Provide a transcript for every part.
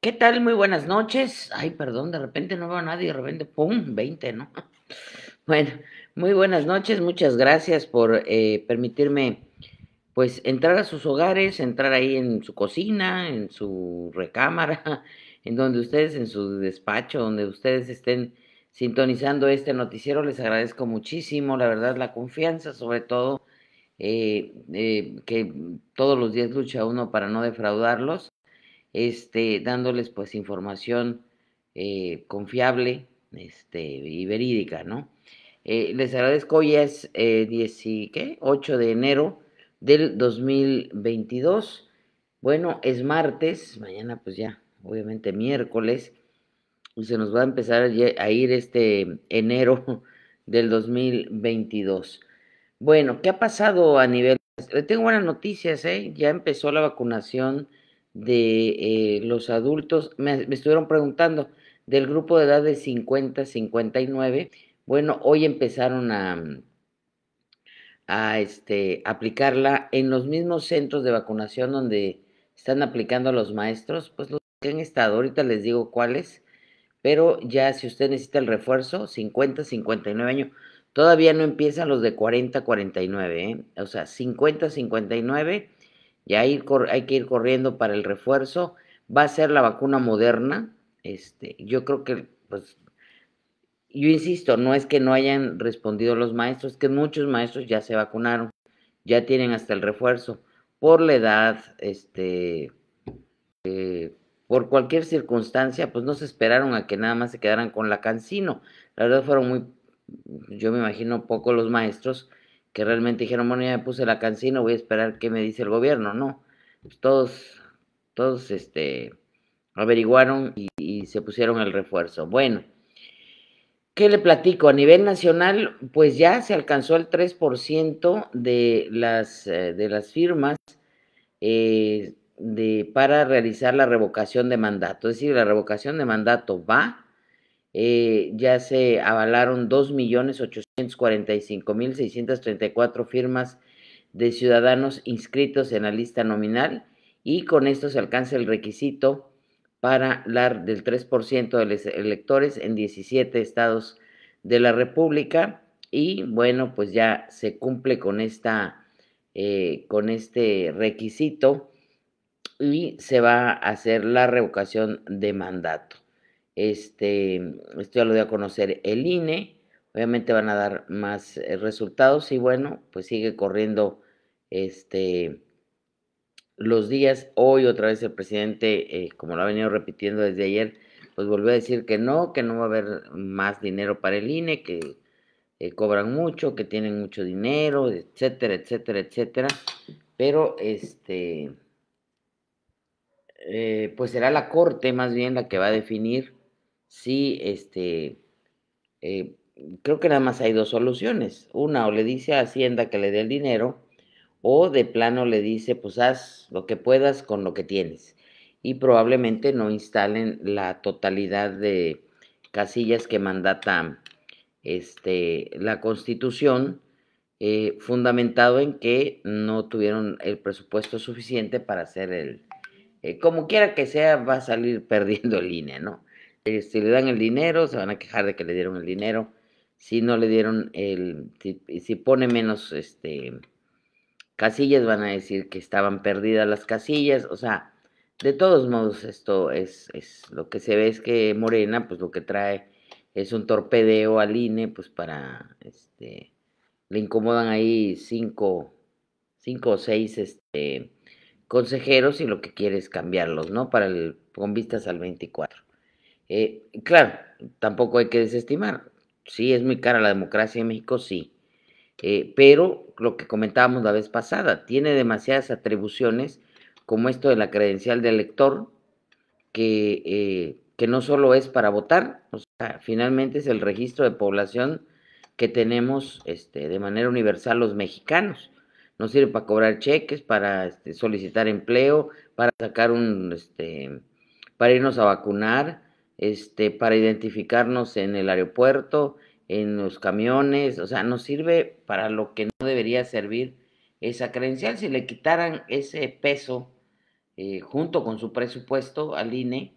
¿Qué tal? Muy buenas noches. Ay, perdón, de repente no veo a nadie, de repente, ¡pum! 20, ¿no? Bueno, muy buenas noches, muchas gracias por eh, permitirme, pues, entrar a sus hogares, entrar ahí en su cocina, en su recámara, en donde ustedes, en su despacho, donde ustedes estén sintonizando este noticiero. Les agradezco muchísimo, la verdad, la confianza, sobre todo, eh, eh que todos los días lucha uno para no defraudarlos este, dándoles pues información eh, confiable este, y verídica, ¿no? Eh, les agradezco, hoy es eh, ¿qué? 8 de enero del 2022. Bueno, es martes, mañana pues ya, obviamente miércoles, y se nos va a empezar a ir este enero del 2022. Bueno, ¿qué ha pasado a nivel... tengo buenas noticias, ¿eh? Ya empezó la vacunación de eh, los adultos, me, estuvieron preguntando del grupo de edad de 50, 59, bueno, hoy empezaron a, mm, a este, aplicarla en los mismos centros de vacunación donde están aplicando los maestros, pues los que han estado, ahorita les digo cuáles, pero ya si usted necesita el refuerzo, 50, 59 años, todavía no empiezan los de 40, 49, ¿eh? o sea, 50, 59 y hay que ir corriendo para el refuerzo. Va a ser la vacuna moderna. Este, yo creo que, pues, yo insisto, no es que no hayan respondido los maestros, que muchos maestros ya se vacunaron, ya tienen hasta el refuerzo, por la edad, este, eh, por cualquier circunstancia, pues no se esperaron a que nada más se quedaran con la cancino. La verdad fueron muy, yo me imagino, poco los maestros que realmente dijeron, bueno, ya me puse la cancina, voy a esperar qué me dice el gobierno, no. Pues todos, todos este, averiguaron y, se pusieron el refuerzo. Bueno, ¿qué le platico? A nivel nacional, pues ya se alcanzó el 3% de las, eh, de las firmas eh, de, para realizar la revocación de mandato. Es decir, la revocación de mandato va eh, ya se avalaron 2.845.634 firmas de ciudadanos inscritos en la lista nominal y con esto se alcanza el requisito para la del 3% de los electores en 17 estados de la República y bueno, pues ya se cumple con esta eh, con este requisito y se va a hacer la revocación de mandato. Este, esto ya lo dio a conocer el INE. Obviamente van a dar más eh, resultados y bueno, pues sigue corriendo este, los días. Hoy otra vez el presidente, eh, como lo ha venido repitiendo desde ayer, pues volvió a decir que no, que no va a haber más dinero para el INE, que eh, cobran mucho, que tienen mucho dinero, etcétera, etcétera, etcétera. Pero este, pues será la corte más bien la que va a definir sí, este, eh, creo que nada más hay dos soluciones. Una, o le dice a Hacienda que le dé el dinero, o de plano le dice, pues haz lo que puedas con lo que tienes. Y probablemente no instalen la totalidad de casillas que mandata este, la Constitución, eh, fundamentado en que no tuvieron el presupuesto suficiente para hacer el... Eh, como quiera que sea, va a salir perdiendo línea, ¿no? Eh, si le dan el dinero, se van a quejar de que le dieron el dinero. Si no le dieron el, si, pone menos este, casillas, van a decir que estaban perdidas las casillas. O sea, de todos modos, esto es, es lo que se ve es que Morena, pues lo que trae es un torpedeo al INE, pues para, este, le incomodan ahí cinco, cinco o seis, este, consejeros y lo que quiere es cambiarlos, ¿no? Para el, con vistas al 24. Eh, claro, tampoco hay que desestimar. Sí, es muy cara la democracia en México, sí. Eh, pero lo que comentábamos la vez pasada, tiene demasiadas atribuciones, como esto de la credencial de elector, que, eh, que no solo es para votar, o sea, finalmente es el registro de población que tenemos este, de manera universal los mexicanos. No sirve para cobrar cheques, para este, solicitar empleo, para sacar un, este, para irnos a vacunar, este, para identificarnos en el aeropuerto, en los camiones, o sea, nos sirve para lo que no debería servir esa credencial. Si le quitaran ese peso eh, junto con su presupuesto al INE,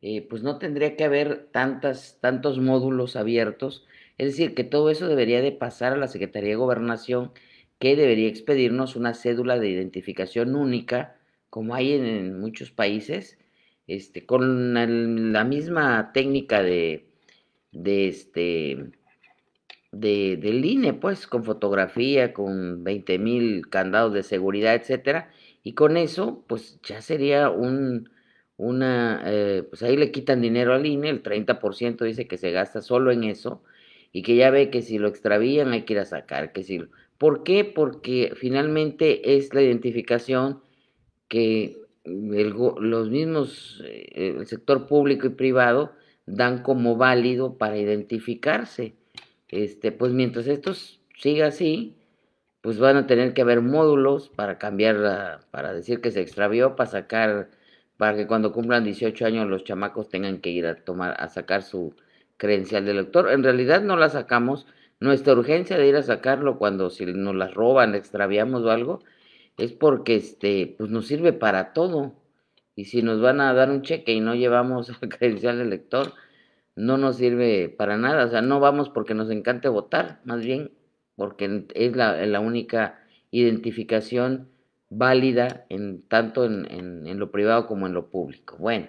eh, pues no tendría que haber tantas, tantos módulos abiertos. Es decir, que todo eso debería de pasar a la Secretaría de Gobernación, que debería expedirnos una cédula de identificación única, como hay en muchos países, este, con la misma técnica de, de este, del INE, pues, con fotografía, con 20 mil candados de seguridad, etcétera, y con eso, pues, ya sería un, una, eh, pues ahí le quitan dinero al INE, el 30% dice que se gasta solo en eso, y que ya ve que si lo extravían hay que ir a sacar, ¿Por qué? Porque finalmente es la identificación que el, los mismos, eh, el sector público y privado dan como válido para identificarse. Este, pues mientras esto siga así, pues van a tener que haber módulos para cambiar, para decir que se extravió, para sacar, para que cuando cumplan 18 años los chamacos tengan que ir a tomar, a sacar su credencial del elector. En realidad no la sacamos. Nuestra urgencia de ir a sacarlo cuando si nos la roban, extraviamos o algo, es porque este, pues nos sirve para todo. Y si nos van a dar un cheque y no llevamos a credencial al elector, no nos sirve para nada. O sea, no vamos porque nos encante votar, más bien porque es la, única identificación válida en tanto en, en, en, lo privado como en lo público. Bueno,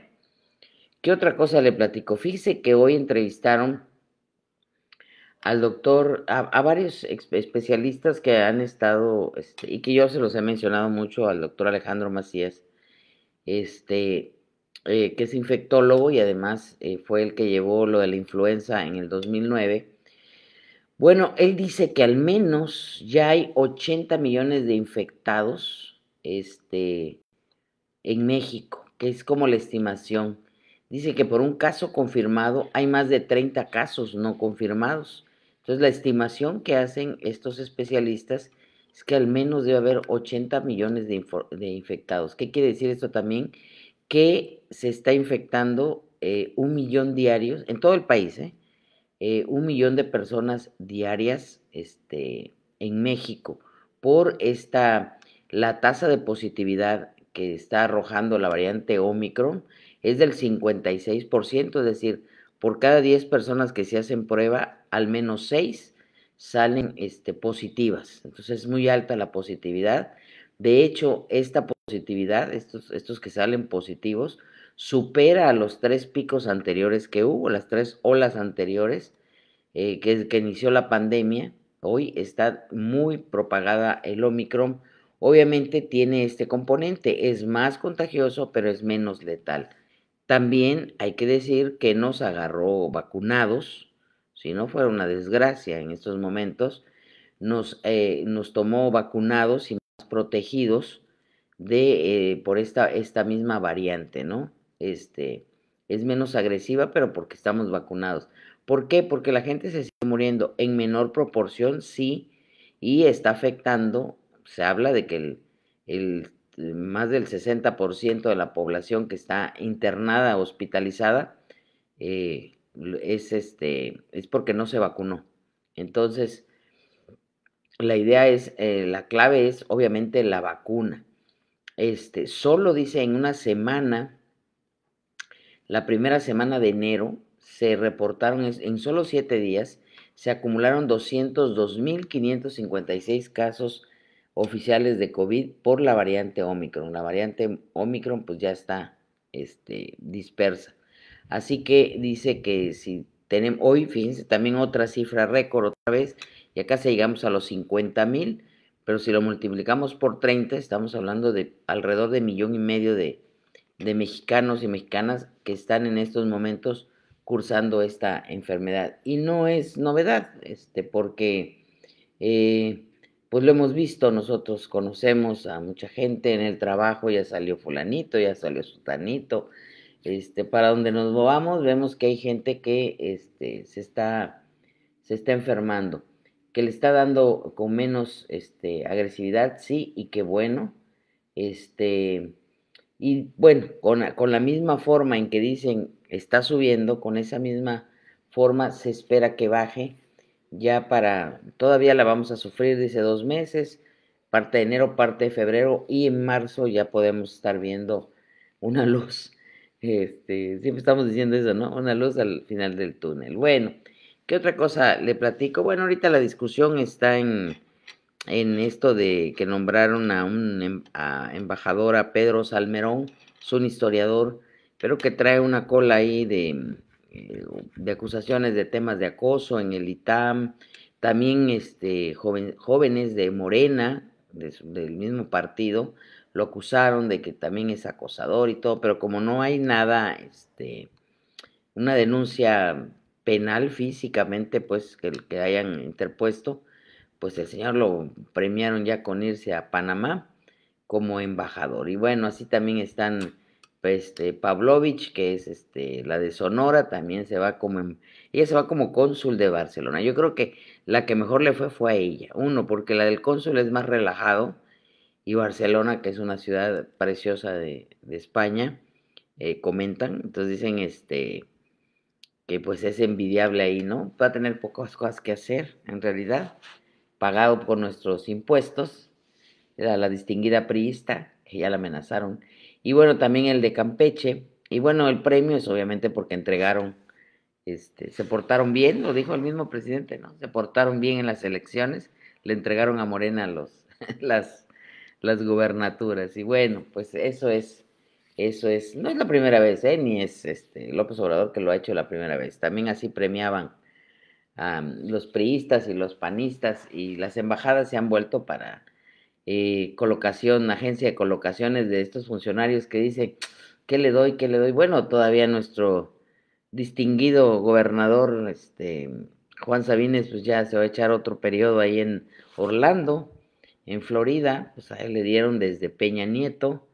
¿qué otra cosa le platico? Fíjese que hoy entrevistaron al doctor, a, varios especialistas que han estado, este, y que yo se los he mencionado mucho, al doctor Alejandro Macías, este, eh, que es infectólogo y además eh, fue el que llevó lo de la influenza en el 2009. Bueno, él dice que al menos ya hay 80 millones de infectados este, en México, que es como la estimación. Dice que por un caso confirmado hay más de 30 casos no confirmados. Entonces, la estimación que hacen estos especialistas es que al menos debe haber 80 millones de, infectados. ¿Qué quiere decir esto también? Que se está infectando eh, un millón diarios en todo el país, ¿eh? Eh, un millón de personas diarias este, en México por esta, la tasa de positividad que está arrojando la variante Omicron es del 56%, es decir, por cada 10 personas que se hacen prueba, al menos seis salen este, positivas. Entonces es muy alta la positividad. De hecho, esta positividad, estos, estos que salen positivos, supera a los tres picos anteriores que hubo, las tres olas anteriores eh, que, que inició la pandemia. Hoy está muy propagada el Omicron. Obviamente tiene este componente, es más contagioso, pero es menos letal. También hay que decir que nos agarró vacunados, si no fuera una desgracia en estos momentos, nos, eh, nos tomó vacunados y más protegidos de, eh, por esta, esta misma variante, ¿no? Este, es menos agresiva, pero porque estamos vacunados. ¿Por qué? Porque la gente se sigue muriendo en menor proporción, sí, y está afectando, se habla de que el, más del 60% de la población que está internada, hospitalizada, eh, es este, es porque no se vacunó. Entonces, la idea es, eh, la clave es obviamente la vacuna. Este, solo dice en una semana, la primera semana de enero, se reportaron en solo siete días, se acumularon 202.556 casos oficiales de COVID por la variante Omicron. La variante Omicron pues ya está este, dispersa. Así que dice que si tenemos hoy, fíjense también otra cifra récord otra vez, y acá se llegamos a los 50 mil, pero si lo multiplicamos por 30, estamos hablando de alrededor de millón y medio de, de mexicanos y mexicanas que están en estos momentos cursando esta enfermedad. Y no es novedad, este, porque eh, pues lo hemos visto, nosotros conocemos a mucha gente en el trabajo, ya salió fulanito, ya salió sutanito, este, para donde nos movamos, vemos que hay gente que este, se, está, se está enfermando, que le está dando con menos este, agresividad, sí, y qué bueno. Este, y bueno, con, con la misma forma en que dicen está subiendo, con esa misma forma se espera que baje ya para, todavía la vamos a sufrir, dice dos meses, parte de enero, parte de febrero y en marzo ya podemos estar viendo una luz este, siempre estamos diciendo eso, ¿no? Una luz al final del túnel. Bueno, ¿qué otra cosa le platico? Bueno, ahorita la discusión está en, en esto de que nombraron a un embajador a Pedro Salmerón, es un historiador, pero que trae una cola ahí de, mm, eh, de acusaciones de temas de acoso en el ITAM, también este, joven, jóvenes de Morena, del mismo partido, lo acusaron de que también es acosador y todo, pero como no hay nada, este, una denuncia penal físicamente, pues, que, que hayan interpuesto, pues el señor lo premiaron ya con irse a Panamá como embajador. Y bueno, así también están pues, este, Pavlovich, que es este, la de Sonora, también se va como, em, ella se va como cónsul de Barcelona. Yo creo que la que mejor le fue fue a ella. Uno, porque la del cónsul es más relajado y Barcelona, que es una ciudad preciosa de, de España, eh, comentan. Entonces dicen este, que pues es envidiable ahí, ¿no? Va a tener pocas cosas que hacer, en realidad, pagado por nuestros impuestos. Era la distinguida priista, que ya la amenazaron. Y bueno, también el de Campeche. Y bueno, el premio es obviamente porque entregaron, este, se portaron bien, lo dijo el mismo presidente, ¿no? Se portaron bien en las elecciones, le entregaron a Morena los, las las gubernaturas. Y bueno, pues eso es, eso es, no es la primera vez, ¿eh? ni es este López Obrador que lo ha hecho la primera vez. También así premiaban a um, los priistas y los panistas y las embajadas se han vuelto para eh, colocación, agencia de colocaciones de estos funcionarios que dicen, ¿qué le doy? ¿Qué le doy? Bueno, todavía nuestro distinguido gobernador, este, Juan Sabines, pues ya se va a echar otro periodo ahí en Orlando. En Florida, pues a él le dieron desde Peña Nieto,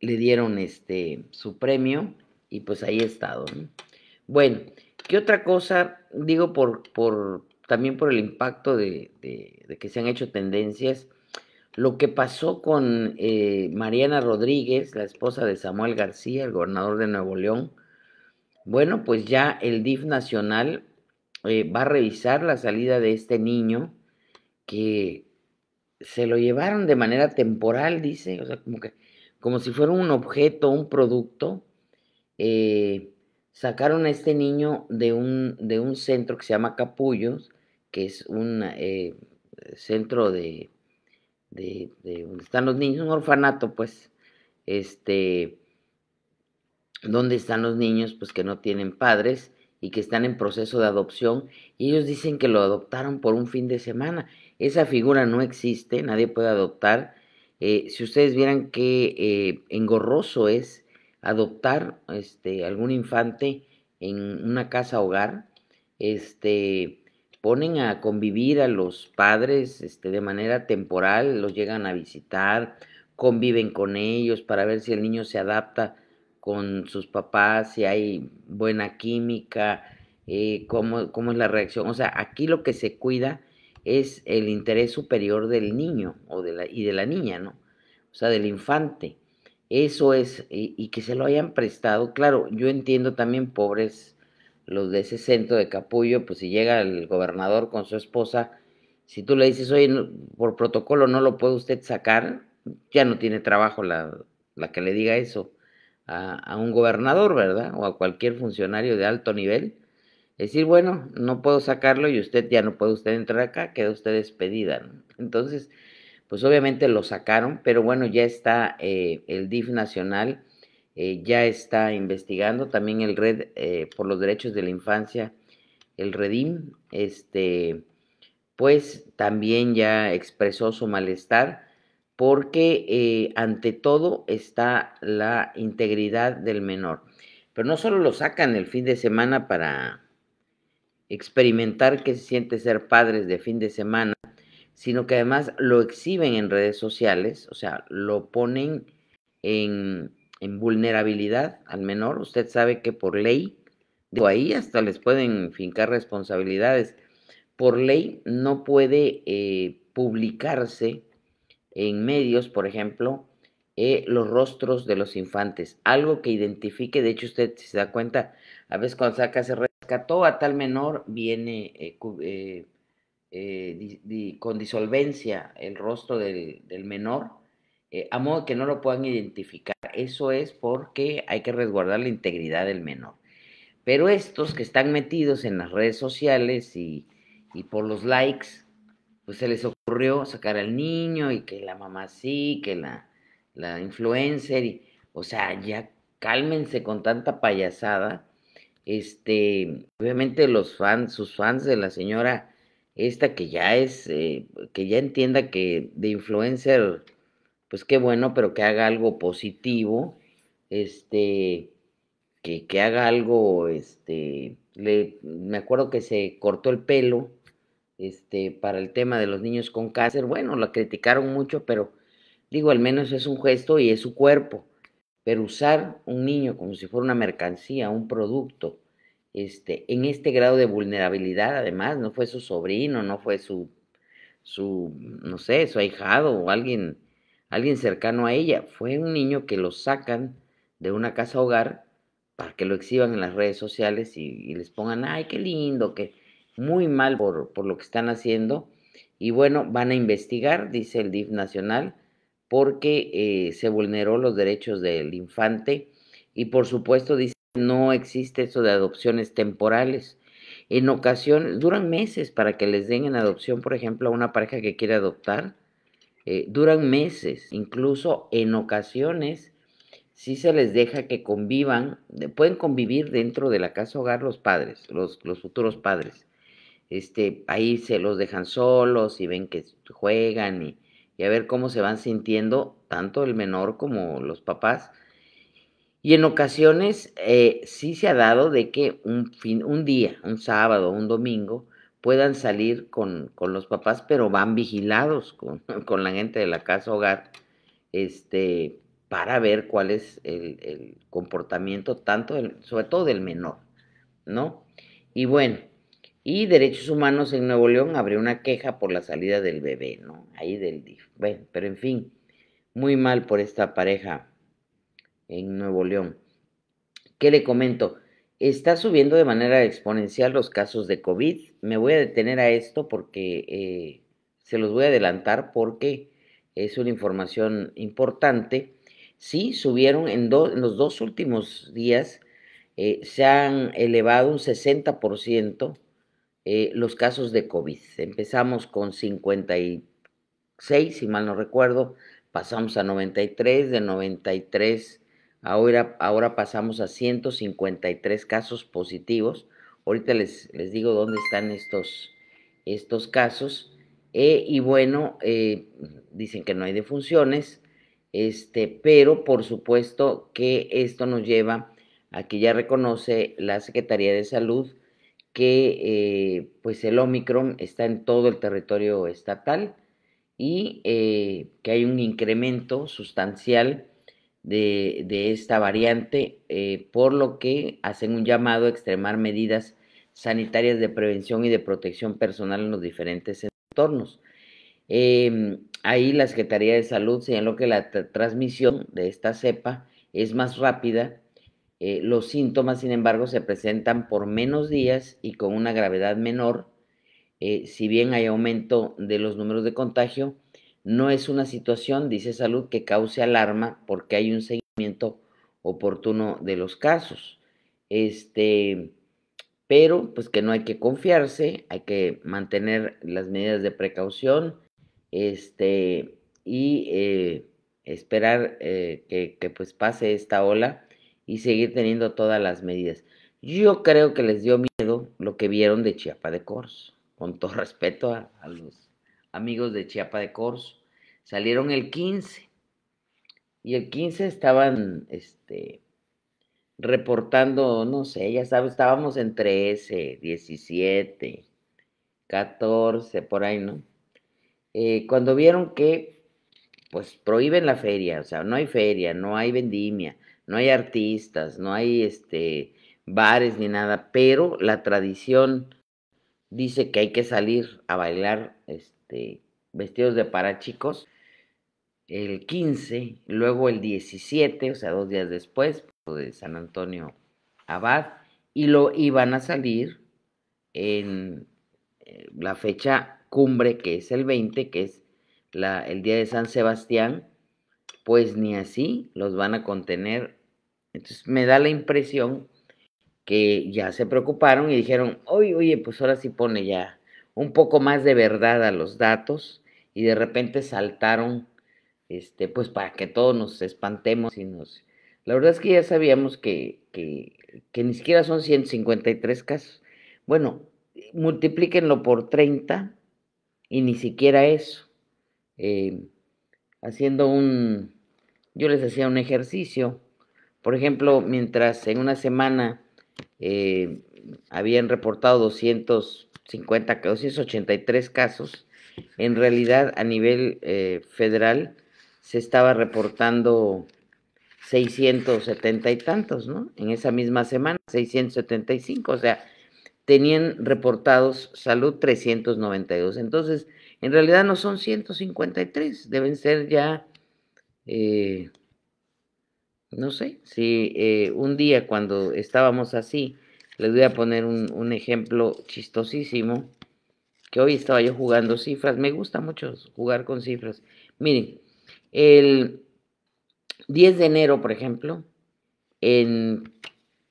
le dieron este su premio y pues ahí ha estado. Bueno, ¿qué otra cosa? Digo por, por también por el impacto de, que se han hecho tendencias. Lo que pasó con eh, Mariana Rodríguez, la esposa de Samuel García, el gobernador de Nuevo León. Bueno, pues ya el DIF nacional eh, va a revisar la salida de este niño que se lo llevaron de manera temporal, dice, o sea, como que como si fuera un objeto, un producto, eh, sacaron a este niño de un, de un centro que se llama Capullos, que es un eh, centro de, de, donde están los niños, un orfanato, pues, este, donde están los niños, pues, que no tienen padres y que están en proceso de adopción, y ellos dicen que lo adoptaron por un fin de semana, esa figura no existe, nadie puede adoptar. Eh, si ustedes vieran qué eh, engorroso es adoptar este, algún infante en una casa hogar, este, ponen a convivir a los padres este, de manera temporal, los llegan a visitar, conviven con ellos para ver si el niño se adapta con sus papás, si hay buena química, eh, cómo, cómo es la reacción. O sea, aquí lo que se cuida es el interés superior del niño o de la, y de la niña, ¿no? O sea, del infante. Eso es, y, que se lo hayan prestado. Claro, yo entiendo también pobres los de ese centro de Capullo, pues si llega el gobernador con su esposa, si tú le dices, oye, por protocolo no lo puede usted sacar, ya no tiene trabajo la, la que le diga eso a, un gobernador, ¿verdad? O a cualquier funcionario de alto nivel decir, bueno, no puedo sacarlo y usted ya no puede usted entrar acá, queda usted despedida. Entonces, pues obviamente lo sacaron, pero bueno, ya está eh, el DIF nacional, eh, ya está investigando también el Red eh, por los Derechos de la Infancia, el Redim, este, pues también ya expresó su malestar porque ante todo está la integridad del menor. Pero no solo lo sacan el fin de semana para experimentar que se siente ser padres de fin de semana, sino que además lo exhiben en redes sociales, o sea, lo ponen en, vulnerabilidad al menor. Usted sabe que por ley, de ahí hasta les pueden fincar responsabilidades. Por ley no puede eh, publicarse en medios, por ejemplo, eh, los rostros de los infantes, algo que identifique, de hecho usted se da cuenta, a veces cuando saca ese a tal menor viene eh, eh, eh, con disolvencia el rostro del, menor, a modo que no lo puedan identificar. Eso es porque hay que resguardar la integridad del menor. Pero estos que están metidos en las redes sociales y, por los likes, pues se les ocurrió sacar al niño y que la mamá sí, que la, influencer, y, o sea, ya cálmense con tanta payasada este, obviamente los fans, sus fans de la señora esta que ya es, eh, que ya entienda que de influencer, pues qué bueno, pero que haga algo positivo, este, que, que haga algo, este, le, me acuerdo que se cortó el pelo, este, para el tema de los niños con cáncer, bueno, la criticaron mucho, pero digo, al menos es un gesto y es su cuerpo. Pero usar un niño como si fuera una mercancía, un producto, este, en este grado de vulnerabilidad, además, no fue su sobrino, no fue su, su, no sé, su ahijado o alguien, alguien cercano a ella, fue un niño que lo sacan de una casa hogar para que lo exhiban en las redes sociales y, les pongan, ay, qué lindo, que muy mal por, por lo que están haciendo. Y bueno, van a investigar, dice el DIF Nacional, porque eh, se vulneró los derechos del infante y por supuesto dice no existe eso de adopciones temporales. En ocasiones duran meses para que les den en adopción, por ejemplo, a una pareja que quiere adoptar. Eh, duran meses, incluso en ocasiones si se les deja que convivan, pueden convivir dentro de la casa hogar los padres, los, los futuros padres. Este, ahí se los dejan solos y ven que juegan y, y a ver cómo se van sintiendo tanto el menor como los papás. Y en ocasiones eh, sí se ha dado de que un, fin, un día, un sábado, un domingo, puedan salir con, con los papás, pero van vigilados con, la gente de la casa hogar, este, para ver cuál es el, comportamiento tanto, del, sobre todo del menor, ¿no? Y bueno, y Derechos Humanos en Nuevo León abrió una queja por la salida del bebé, ¿no? Ahí del DIF. Bueno, pero en fin, muy mal por esta pareja en Nuevo León. ¿Qué le comento? Está subiendo de manera exponencial los casos de COVID. Me voy a detener a esto porque eh, se los voy a adelantar porque es una información importante. Sí, subieron en, en los dos últimos días, eh, se han elevado un 60% eh, los casos de COVID. Empezamos con 56, si mal no recuerdo, pasamos a 93, de 93 ahora, ahora pasamos a 153 casos positivos. Ahorita les, les digo dónde están estos, estos casos. E, y bueno, eh, dicen que no hay defunciones, este, pero por supuesto que esto nos lleva a que ya reconoce la Secretaría de Salud que eh, pues el Omicron está en todo el territorio estatal y eh, que hay un incremento sustancial de, esta variante, eh, por lo que hacen un llamado a extremar medidas sanitarias de prevención y de protección personal en los diferentes entornos. Em, ahí la Secretaría de Salud señaló que la transmisión de esta cepa es más rápida eh, los síntomas, sin embargo, se presentan por menos días y con una gravedad menor. Eh, si bien hay aumento de los números de contagio, no es una situación, dice salud, que cause alarma porque hay un seguimiento oportuno de los casos. Este, pero pues que no hay que confiarse, hay que mantener las medidas de precaución este, y eh, esperar que, pues, pase esta ola y seguir teniendo todas las medidas. Yo creo que les dio miedo lo que vieron de Chiapa de Corzo, con todo respeto a, los amigos de Chiapa de Corzo. Salieron el 15 y el 15 estaban este, reportando, no sé, ya sabes, estábamos en 13, 17, 14, por ahí, ¿no? Eh, cuando vieron que, pues, prohíben la feria, o sea, no hay feria, no hay vendimia, no hay artistas, no hay este, bares ni nada, pero la tradición dice que hay que salir a bailar este, vestidos de para chicos el 15, luego el 17, o sea, dos días después, pues, de San Antonio Abad, y lo iban a salir en eh, la fecha cumbre, que es el 20, que es el día de San Sebastián, pues ni así los van a contener entonces me da la impresión que ya se preocuparon y dijeron, oye, oye, pues ahora sí pone ya un poco más de verdad a los datos y de repente saltaron, este, pues para que todos nos espantemos y nos... La verdad es que ya sabíamos que, que, ni siquiera son 153 casos. Bueno, multiplíquenlo por 30 y ni siquiera eso. Eh, haciendo un, yo les hacía un ejercicio por ejemplo, mientras en una semana eh, habían reportado 250, 283 casos, en realidad a nivel eh, federal se estaba reportando 670 y tantos, ¿no? En esa misma semana, 675, o sea, tenían reportados salud 392. Entonces, en realidad no son 153, deben ser ya eh, no sé, si eh, un día cuando estábamos así, les voy a poner un, ejemplo chistosísimo, que hoy estaba yo jugando cifras, me gusta mucho jugar con cifras. Miren, el 10 de enero, por ejemplo,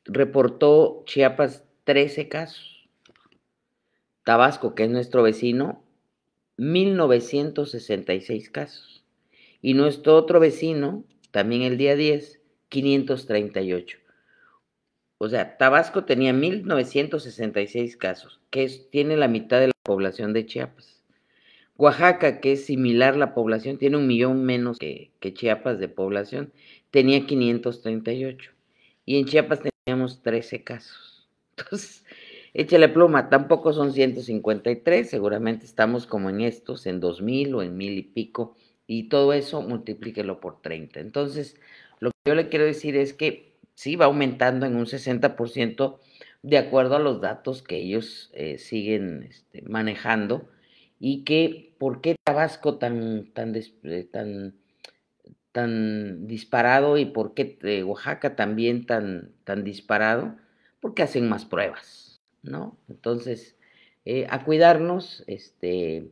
reportó Chiapas 13 casos, Tabasco, que es nuestro vecino, 1966 casos, y nuestro otro vecino, también el día 10, 538. O sea, Tabasco tenía 1.966 casos, que es, tiene la mitad de la población de Chiapas. Oaxaca, que es similar la población, tiene un millón menos que, Chiapas de población, tenía 538. Y en Chiapas teníamos 13 casos. Entonces, échale pluma, tampoco son 153, seguramente estamos como en estos, en 2.000 o en mil y pico, y todo eso multiplíquelo por 30. Entonces, lo que yo le quiero decir es que sí va aumentando en un 60% de acuerdo a los datos que ellos eh, siguen este, manejando y que por qué Tabasco tan, tan, eh, tan, disparado y por qué eh, Oaxaca también tan, tan disparado, porque hacen más pruebas, ¿no? Entonces, a cuidarnos, este,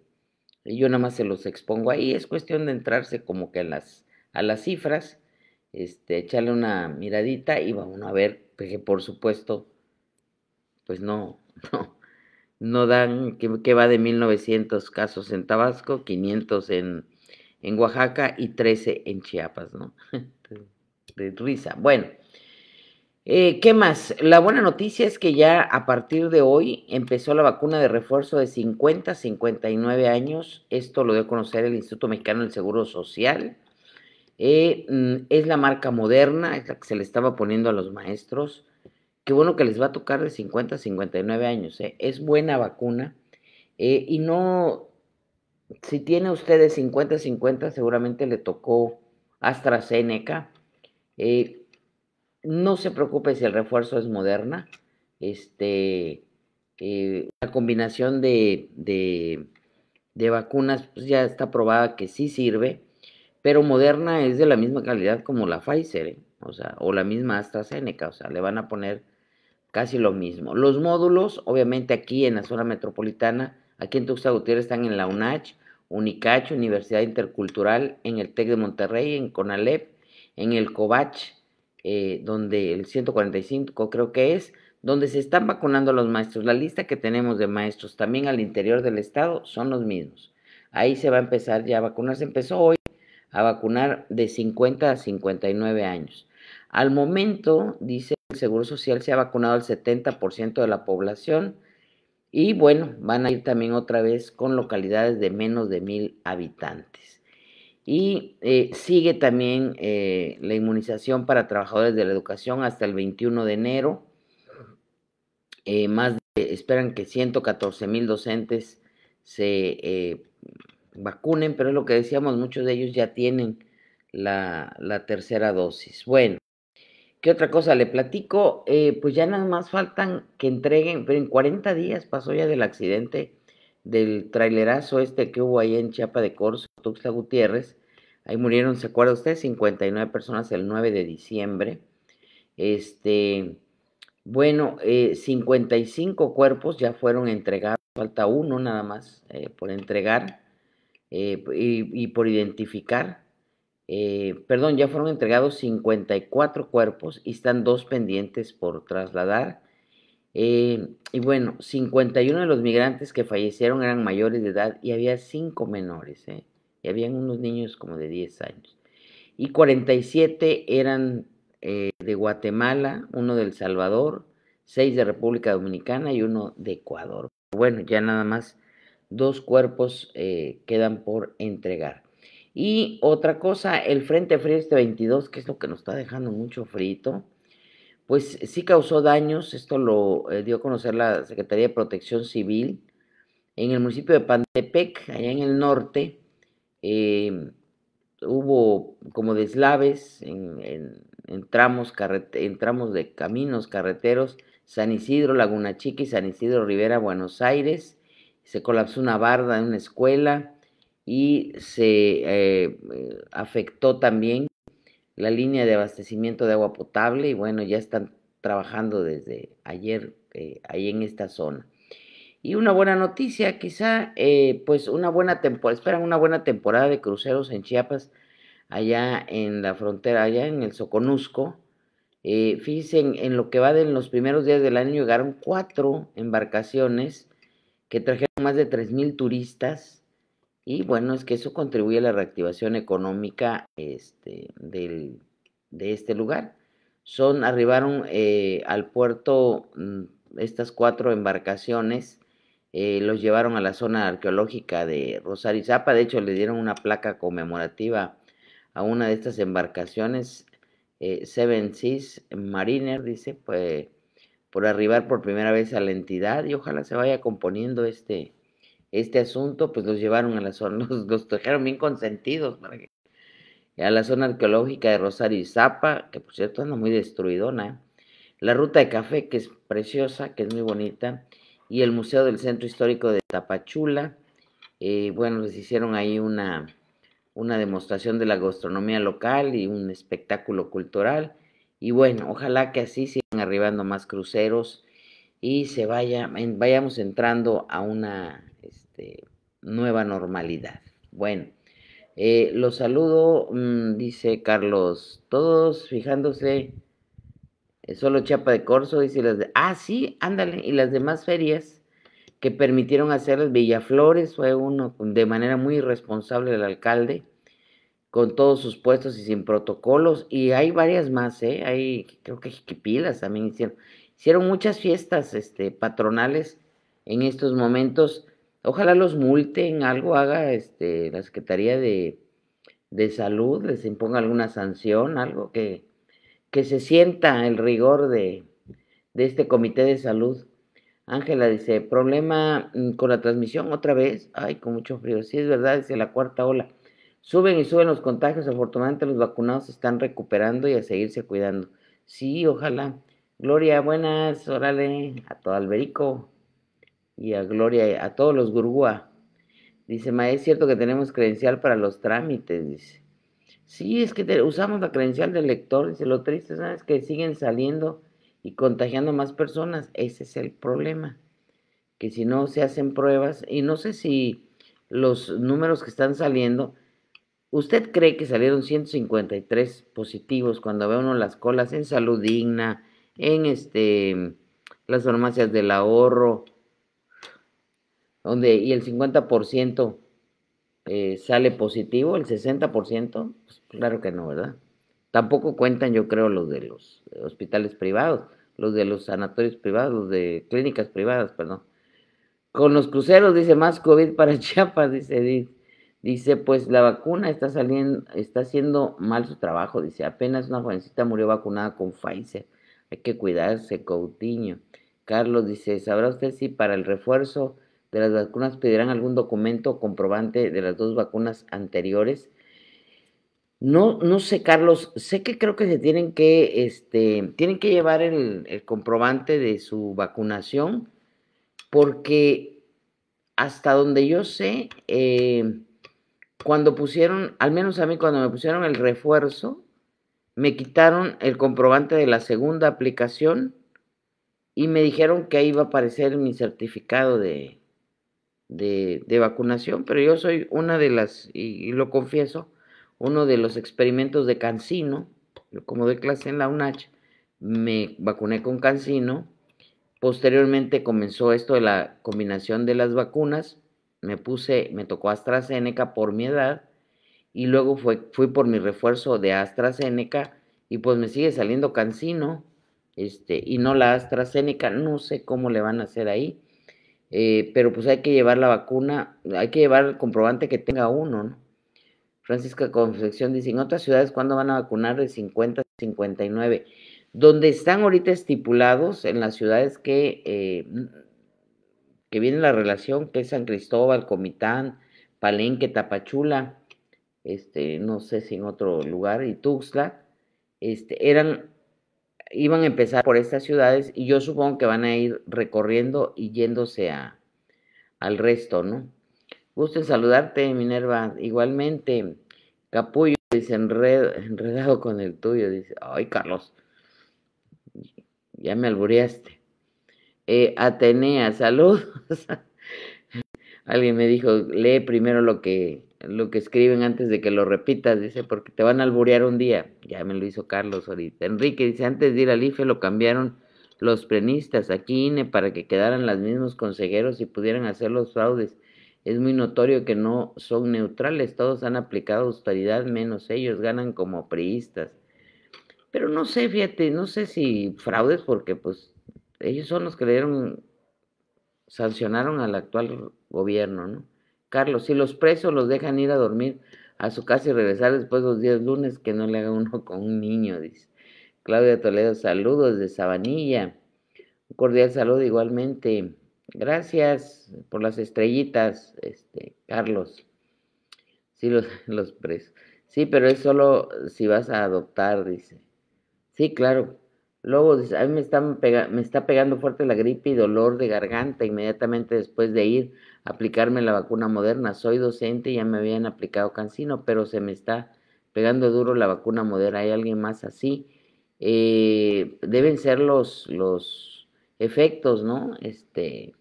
yo nada más se los expongo ahí, es cuestión de entrarse como que las, a las cifras este, echarle una miradita y vamos a ver pues, que por supuesto, pues no, no, dan, que, va de 1900 casos en Tabasco, 500 en, en Oaxaca y 13 en Chiapas, ¿no? De risa. Bueno, eh, ¿qué más? La buena noticia es que ya a partir de hoy empezó la vacuna de refuerzo de 50 a 59 años. Esto lo dio a conocer el Instituto Mexicano del Seguro Social. Eh, mm, es la marca moderna, es la que se le estaba poniendo a los maestros. Qué bueno que les va a tocar de 50 a 59 años. ¿eh? Es buena vacuna. Eh, y no, si tiene usted de 50 a 50, seguramente le tocó AstraZeneca. no se preocupe si el refuerzo es moderna. Este, la combinación de, de, vacunas pues, ya está probada que sí sirve pero Moderna es de la misma calidad como la Pfizer, ¿eh? o sea, o la misma AstraZeneca, o sea, le van a poner casi lo mismo. Los módulos, obviamente aquí en la zona metropolitana, aquí en Tuxtla Gutiérrez están en la UNACH, UNICACH, Universidad Intercultural, en el TEC de Monterrey, en CONALEP, en el COVACH, eh, donde el 145 creo que es, donde se están vacunando los maestros. La lista que tenemos de maestros también al interior del estado son los mismos. Ahí se va a empezar ya a vacunarse. Empezó hoy a vacunar de 50 a 59 años. Al momento, dice el Seguro Social, se ha vacunado al 70% de la población y bueno, van a ir también otra vez con localidades de menos de mil habitantes. Y eh, sigue también eh, la inmunización para trabajadores de la educación hasta el 21 de enero. Eh, más de, esperan que 114 mil docentes se vacunen, pero es lo que decíamos, muchos de ellos ya tienen la, tercera dosis. Bueno, ¿qué otra cosa le platico? Eh, pues ya nada más faltan que entreguen, pero en 40 días pasó ya del accidente del trailerazo este que hubo ahí en Chiapa de Corzo, Tuxtla Gutiérrez. Ahí murieron, ¿se acuerda usted? 59 personas el 9 de diciembre. Este, bueno, eh, 55 cuerpos ya fueron entregados, falta uno nada más eh, por entregar. Eh, y, por identificar, eh, perdón, ya fueron entregados 54 cuerpos y están dos pendientes por trasladar. Eh, y bueno, 51 de los migrantes que fallecieron eran mayores de edad y había 5 menores, y habían unos niños como de 10 años. Y 47 eran de Guatemala, uno del Salvador, 6 de República Dominicana y uno de Ecuador. Bueno, ya nada más dos cuerpos eh, quedan por entregar. Y otra cosa, el Frente Frío este 22, que es lo que nos está dejando mucho frito, pues sí causó daños, esto lo eh, dio a conocer la Secretaría de Protección Civil en el municipio de Pantepec, allá en el norte. Em, hubo como deslaves en, tramos de caminos, carreteros, San Isidro, Laguna Chiqui, San Isidro Rivera, Buenos Aires se colapsó una barda en una escuela y se eh, afectó también la línea de abastecimiento de agua potable y bueno, ya están trabajando desde ayer eh, ahí en esta zona. Y una buena noticia, quizá, eh, pues una buena temporada, esperan una buena temporada de cruceros en Chiapas, allá en la frontera, allá en el Soconusco. Eh, fíjense, en, lo que va de los primeros días del año llegaron cuatro embarcaciones que trajeron más de 3.000 turistas. Y bueno, es que eso contribuye a la reactivación económica este, de este lugar. Son, arribaron eh, al puerto mm, estas cuatro embarcaciones, eh, los llevaron a la zona arqueológica de Rosario Zapa, de hecho le dieron una placa conmemorativa a una de estas embarcaciones, eh, Seven Seas Mariner, dice, pues por arribar por primera vez a la entidad y ojalá se vaya componiendo este, este asunto, pues los llevaron a la zona, los, los trajeron bien consentidos para que, a la zona arqueológica de Rosario y Zapa, que por cierto anda muy destruidona, ¿eh? la ruta de café, que es preciosa, que es muy bonita, y el Museo del Centro Histórico de Tapachula. Eh, bueno, les hicieron ahí una, una demostración de la gastronomía local y un espectáculo cultural. Y bueno, ojalá que así sigan arribando más cruceros y se vaya, vayamos entrando a una este, nueva normalidad. Bueno, eh, los saludo, mm, dice Carlos, todos fijándose, eh, solo Chapa de Corso, dice las de, ah, sí, ándale, y las demás ferias que permitieron hacer las Villaflores fue uno de manera muy irresponsable el alcalde, con todos sus puestos y sin protocolos. Y hay varias más, ¿eh? Hay, creo que Jiquipilas también hicieron. Hicieron muchas fiestas este, patronales en estos momentos. Ojalá los multen, algo haga este, la Secretaría de, de Salud, les imponga alguna sanción, algo que, que se sienta el rigor de, de este Comité de Salud. Ángela dice, problema mm, con la transmisión otra vez. Ay, con mucho frío. Sí, es verdad, es la cuarta ola. Suben y suben los contagios, afortunadamente los vacunados se están recuperando y a seguirse cuidando. Sí, ojalá. Gloria, buenas, órale, a todo Alberico y a Gloria, a todos los gurúa. Dice, ma, es cierto que tenemos credencial para los trámites, dice. Sí, es que usamos la credencial del lector, dice, lo triste ¿sabes? es que siguen saliendo y contagiando más personas. Ese es el problema, que si no se hacen pruebas, y no sé si los números que están saliendo ¿Usted cree que salieron 153 positivos cuando ve uno las colas en salud digna, en este, mm, las farmacias del ahorro, donde y el 50% eh, sale positivo, el 60%? Pues claro que no, ¿verdad? Tampoco cuentan, yo creo, los de los hospitales privados, los de los sanatorios privados, los de clínicas privadas, perdón. Con los cruceros, dice, más COVID para Chiapas, dice Edith. Dice, pues la vacuna está saliendo, está haciendo mal su trabajo. Dice, apenas una jovencita murió vacunada con Pfizer. Hay que cuidarse, Coutinho. Carlos dice, ¿sabrá usted si para el refuerzo de las vacunas pedirán algún documento comprobante de las dos vacunas anteriores? No, no sé, Carlos, sé que creo que se tienen que, este, tienen que llevar el, comprobante de su vacunación, porque hasta donde yo sé, eh, cuando pusieron, al menos a mí cuando me pusieron el refuerzo, me quitaron el comprobante de la segunda aplicación y me dijeron que ahí iba a aparecer mi certificado de, de, vacunación, pero yo soy una de las, y, lo confieso, uno de los experimentos de Cancino, como doy clase en la UNACH, me vacuné con Cancino, posteriormente comenzó esto de la combinación de las vacunas, me puse, me tocó AstraZeneca por mi edad y luego fue, fui por mi refuerzo de AstraZeneca y pues me sigue saliendo cansino, este, y no la AstraZeneca, no sé cómo le van a hacer ahí, eh, pero pues hay que llevar la vacuna, hay que llevar el comprobante que tenga uno, ¿no? Francisca Confección dice, en otras ciudades, ¿cuándo van a vacunar de 50 a 59? Donde están ahorita estipulados, en las ciudades que eh, que viene la relación, que es San Cristóbal, Comitán, Palenque, Tapachula, este, no sé si en otro lugar, y Tuxtla, este, eran, iban a empezar por estas ciudades y yo supongo que van a ir recorriendo y yéndose a, al resto, ¿no? Gusto saludarte, Minerva. Igualmente, Capullo dice enredado con el tuyo, dice, ay, Carlos, ya me albureaste. Eh, Atenea, saludos. Alguien me dijo, lee primero lo que, lo que escriben antes de que lo repitas, dice, porque te van a alburear un día. Ya me lo hizo Carlos ahorita. Enrique dice, antes de ir al IFE lo cambiaron los plenistas aquí INE para que quedaran los mismos consejeros y pudieran hacer los fraudes. Es muy notorio que no son neutrales, todos han aplicado austeridad, menos ellos ganan como priistas. Pero no sé, fíjate, no sé si fraudes, porque pues ellos son los que le dieron, sancionaron al actual gobierno, ¿no? Carlos, si los presos los dejan ir a dormir a su casa y regresar después de los días lunes, que no le haga uno con un niño, dice. Claudia Toledo, saludos de Sabanilla. Un cordial saludo igualmente. Gracias por las estrellitas, este, Carlos. Sí, los, los presos. Sí, pero es solo si vas a adoptar, dice. Sí, claro, Luego a mí me, me está pegando fuerte la gripe y dolor de garganta inmediatamente después de ir a aplicarme la vacuna moderna. Soy docente y ya me habían aplicado cancino, pero se me está pegando duro la vacuna moderna. ¿Hay alguien más así? Eh, deben ser los, los efectos, ¿no? Este,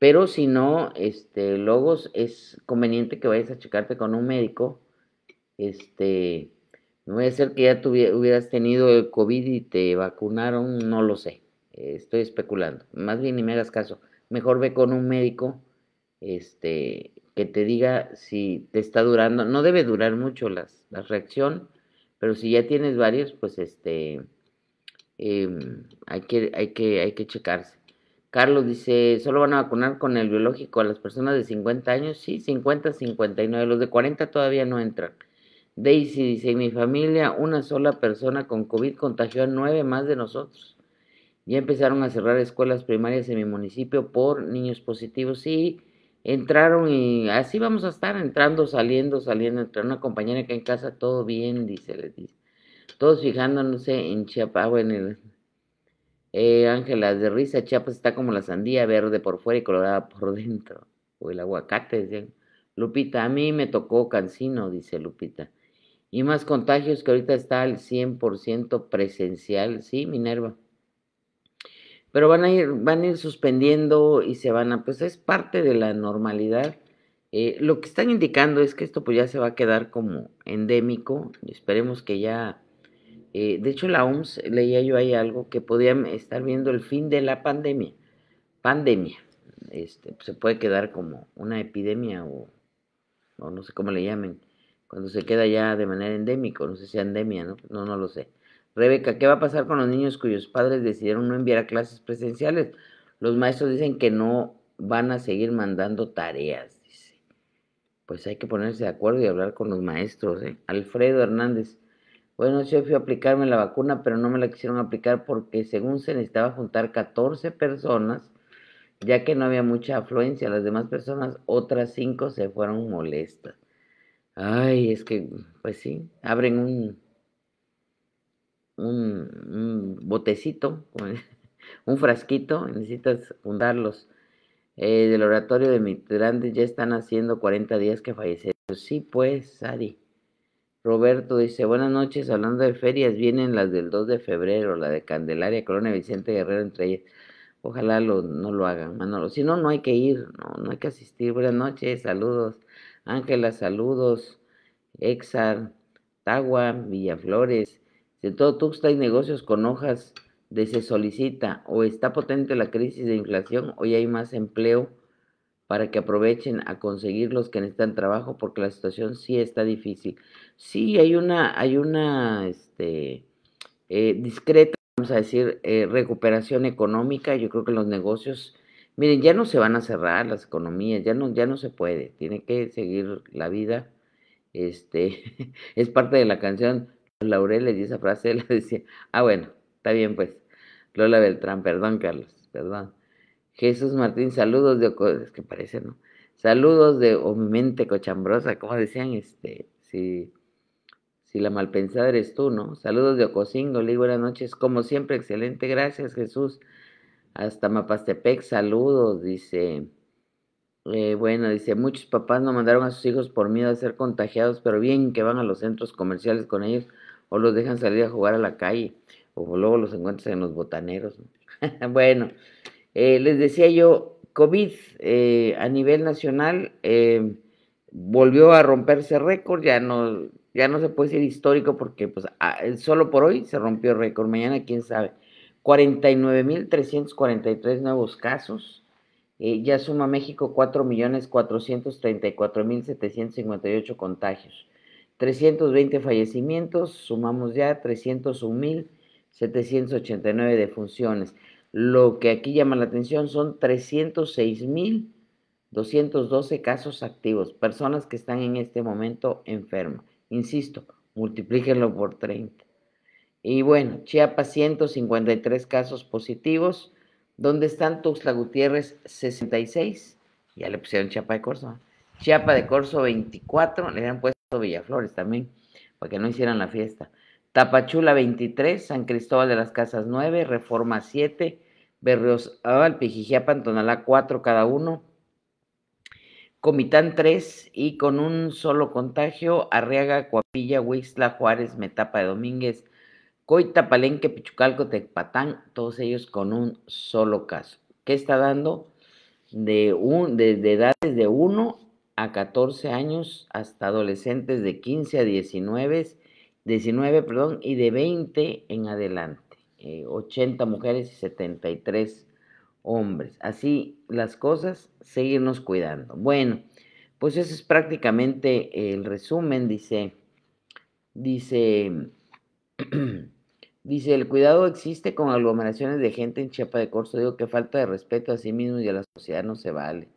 pero si no, este, Logos, es conveniente que vayas a checarte con un médico, este, no es el ser que ya hubieras tenido el COVID y te vacunaron, no lo sé. estoy especulando. Más bien ni me hagas caso. Mejor ve con un médico este, que te diga si te está durando. No debe durar mucho las, la reacción, pero si ya tienes varios, pues este, em, hay, que, hay, que, hay que checarse. Carlos dice, ¿solo van a vacunar con el biológico a las personas de 50 años? Sí, 50, 59. Los de 40 todavía no entran. Daisy dice, en mi familia una sola persona con COVID contagió a nueve más de nosotros. Ya empezaron a cerrar escuelas primarias en mi municipio por niños positivos y entraron y así vamos a estar entrando, saliendo, saliendo, entrando. Una compañera que en casa todo bien, dice, les dice. Todos fijándonos en Chiapas, ah, en eh, Ángela de risa, Chiapas está como la sandía verde por fuera y colorada por dentro. O el aguacate, dice. Lupita, a mí me tocó Cancino, dice Lupita y más contagios que ahorita está al 100% presencial, ¿sí, Minerva? Pero van a ir, van a ir suspendiendo y se van a, pues es parte de la normalidad. Eh, lo que están indicando es que esto pues ya se va a quedar como endémico, esperemos que ya, eh, de hecho la OMS, leía yo ahí algo, que podían estar viendo el fin de la pandemia, pandemia, este, pues, se puede quedar como una epidemia o no sé cómo le llamen, cuando se queda ya de manera endémico, no sé si sea endemia, ¿no? No, no lo sé. Rebeca, ¿qué va a pasar con los niños cuyos padres decidieron no enviar a clases presenciales? Los maestros dicen que no van a seguir mandando tareas, dice. Pues hay que ponerse de acuerdo y hablar con los maestros, ¿eh? Alfredo Hernández. Bueno, yo fui a aplicarme la vacuna, pero no me la quisieron aplicar porque según se necesitaba juntar 14 personas, ya que no había mucha afluencia. Las demás personas, otras 5 se fueron molestas. Ay, es que, pues sí, abren un, un, botecito, un frasquito, necesitas fundarlos. Eh, del oratorio de Mitrande ya están haciendo 40 días que fallecieron. Sí, pues, Sari. Roberto dice, buenas noches, hablando de ferias, vienen las del 2 de febrero, la de Candelaria, Colonia Vicente Guerrero entre ellas. Ojalá lo, no lo hagan, Manolo. Si no, no hay que ir, no, no hay que asistir. Buenas noches, saludos. Ángela, saludos. Exar, Tagua, Villaflores. De todo tuxta hay negocios con hojas de se solicita o está potente la crisis de inflación o hay más empleo para que aprovechen a conseguir los que necesitan trabajo porque la situación sí está difícil. Sí, hay una, hay una este, eh, discreta, vamos a decir, eh, recuperación económica. Yo creo que los negocios Miren, ya no se van a cerrar las economías, ya no, ya no se puede, tiene que seguir la vida. Este, es parte de la canción Los Laureles y esa frase la decía, ah bueno, está bien pues, Lola Beltrán, perdón Carlos, perdón. Jesús Martín, saludos de Oco, es que parece, ¿no? Saludos de o mente cochambrosa, como decían, este, si, si la malpensada eres tú, ¿no? Saludos de Ocosingo, le buenas noches, como siempre, excelente, gracias Jesús. Hasta Mapastepec, saludos, dice. Eh, bueno, dice, muchos papás no mandaron a sus hijos por miedo a ser contagiados, pero bien que van a los centros comerciales con ellos o los dejan salir a jugar a la calle o luego los encuentras en los botaneros. bueno, eh, les decía yo, COVID eh, a nivel nacional volvió a romperse récord, ya no, ya no se puede decir histórico porque pues ah, solo por hoy se rompió récord, mañana quién sabe. 49.343 nuevos casos. Eh, ya suma México 4.434.758 contagios. 320 fallecimientos, sumamos ya 301.789 defunciones. Lo que aquí llama la atención son 306.212 casos activos, personas que están en este momento enfermas. Insisto, multiplíquenlo por 30. Y bueno, Chiapas 153 casos positivos. ¿Dónde están Tuxtla Gutiérrez 66? Ya le pusieron Chiapa de Corso. ¿eh? Chiapa de Corso 24, le han puesto Villaflores también, para que no hicieran la fiesta. Tapachula 23, San Cristóbal de las Casas 9, Reforma 7, Aval, Pijijiapan, Antonalá 4 cada uno, Comitán 3 y con un solo contagio, Arriaga, Coapilla, Huixla, Juárez, Metapa de Domínguez, Coita, Palenque, Pichucalco, Tecpatán, todos ellos con un solo caso. ¿Qué está dando? De, edades de 1 a 14 años hasta adolescentes de 15 a 19, 19 perdón, y de 20 en adelante. 80 eh, mujeres y 73 hombres. Así las cosas, seguirnos cuidando. Bueno, pues ese es prácticamente el resumen, dice, dice Dice, el cuidado existe con aglomeraciones de gente en Chiapa de corso Digo que falta de respeto a sí mismo y a la sociedad no se vale.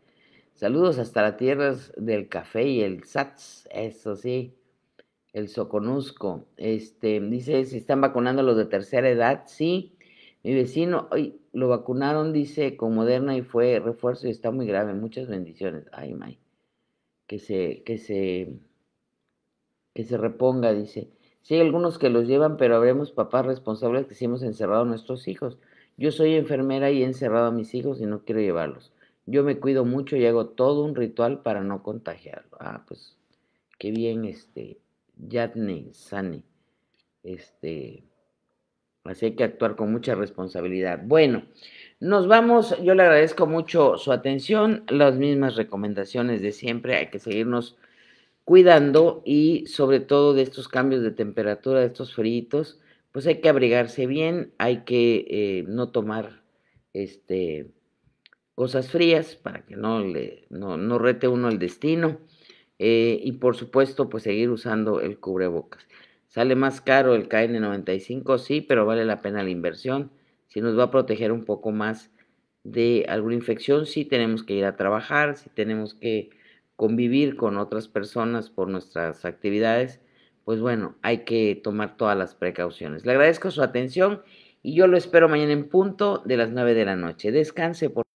Saludos hasta las tierras del café y el SATS, eso sí, el Soconusco. Este, dice, ¿se están vacunando los de tercera edad? Sí. Mi vecino hoy lo vacunaron, dice, con Moderna y fue refuerzo y está muy grave. Muchas bendiciones. Ay, May. Que se, que se, que se reponga, dice. Sí, hay algunos que los llevan, pero habremos papás responsables que sí hemos encerrado a nuestros hijos. Yo soy enfermera y he encerrado a mis hijos y no quiero llevarlos. Yo me cuido mucho y hago todo un ritual para no contagiarlo. Ah, pues qué bien, este, Yadne, Sani, Este, así hay que actuar con mucha responsabilidad. Bueno, nos vamos. Yo le agradezco mucho su atención. Las mismas recomendaciones de siempre. Hay que seguirnos cuidando y sobre todo de estos cambios de temperatura, de estos fríos, pues hay que abrigarse bien, hay que eh, no tomar este, cosas frías para que no, le, rete uno el destino eh, y por supuesto pues seguir usando el cubrebocas. Sale más caro el KN95, sí, pero vale la pena la inversión. Si nos va a proteger un poco más de alguna infección, si sí tenemos que ir a trabajar, si tenemos que convivir con otras personas por nuestras actividades, pues bueno, hay que tomar todas las precauciones. Le agradezco su atención y yo lo espero mañana en punto de las 9 de la noche. Descanse, por